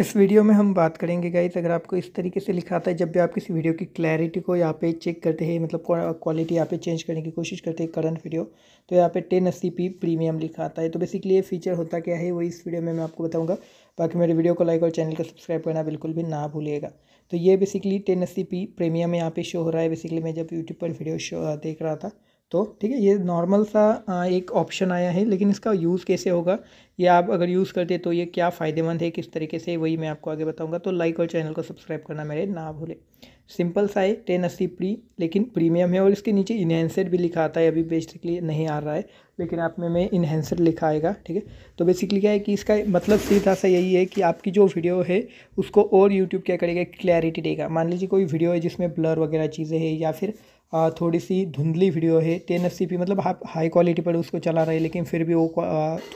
इस वीडियो में हम बात करेंगे गाइस अगर आपको इस तरीके से लिखा आता है जब भी आप किसी वीडियो की क्लैरिटी को यहाँ पे चेक करते हैं मतलब क्वालिटी यहाँ पे चेंज करने की कोशिश करते हैं करंट वीडियो तो यहाँ पे टेन अस्सी पी प्रीमियम लिखा आता है तो बेसिकली ये फीचर होता क्या है वो इस वीडियो में मैं आपको बताऊँगा बाकी मेरे वीडियो को लाइक और चैनल को सब्सक्राइब करना बिल्कुल भी ना भूलिएगा तो ये बेसिकली टेन अस्सी पी प्रीमियम यहाँ पे शो हो रहा है बेसिकली मैं जब यूट्यूब पर वीडियो शो देख रहा था तो ठीक है ये नॉर्मल सा एक ऑप्शन आया है लेकिन इसका यूज़ कैसे होगा ये आप अगर यूज़ करते तो ये क्या फ़ायदेमंद है किस तरीके से वही मैं आपको आगे बताऊंगा तो लाइक और चैनल को सब्सक्राइब करना मेरे ना भूले सिंपल सा है टेन अस्सी प्री लेकिन प्रीमियम है और इसके नीचे इन्हेंसर भी लिखा आता है अभी बेसिकली नहीं आ रहा है लेकिन आप में मैं इन्हेंसर लिखा आएगा ठीक है तो बेसिकली क्या है कि इसका मतलब सीधा सा यही है कि आपकी जो वीडियो है उसको और यूट्यूब क्या करेगा क्लैरिटी देगा मान लीजिए कोई वीडियो है जिसमें ब्लर वगैरह चीज़ें है या फिर थोड़ी सी धुंधली वीडियो है टेन एफ मतलब हाँ, हाई क्वालिटी पर उसको चला रहा है लेकिन फिर भी वो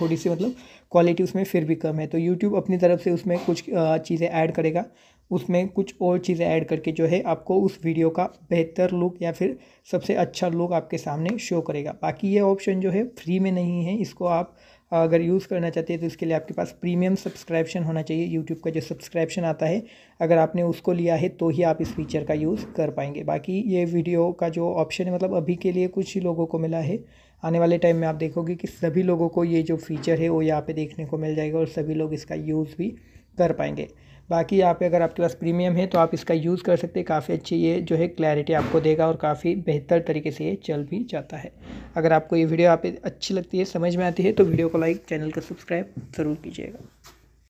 थोड़ी सी मतलब क्वालिटी उसमें फिर भी कम है तो यूट्यूब अपनी तरफ से उसमें कुछ चीज़ें ऐड करेगा उसमें कुछ और चीज़ें ऐड करके जो है आपको उस वीडियो का बेहतर लुक या फिर सबसे अच्छा लुक आपके सामने शो करेगा बाकी ये ऑप्शन जो है फ्री में नहीं है इसको आप अगर यूज़ करना चाहते हैं तो इसके लिए आपके पास प्रीमियम सब्सक्रिप्शन होना चाहिए यूट्यूब का जो सब्सक्रिप्शन आता है अगर आपने उसको लिया है तो ही आप इस फीचर का यूज़ कर पाएंगे बाकी ये वीडियो का जो ऑप्शन है मतलब अभी के लिए कुछ ही लोगों को मिला है आने वाले टाइम में आप देखोगे कि सभी लोगों को ये जो फीचर है वो यहाँ पर देखने को मिल जाएगा और सभी लोग इसका यूज़ भी कर पाएंगे बाकी यहाँ पे अगर आपके पास प्रीमियम है तो आप इसका यूज़ कर सकते हैं काफ़ी अच्छी ये जो है क्लैरिटी आपको देगा और काफ़ी बेहतर तरीके से ये चल भी जाता है अगर आपको ये वीडियो आप अच्छी लगती है समझ में आती है तो वीडियो को लाइक चैनल को सब्सक्राइब ज़रूर कीजिएगा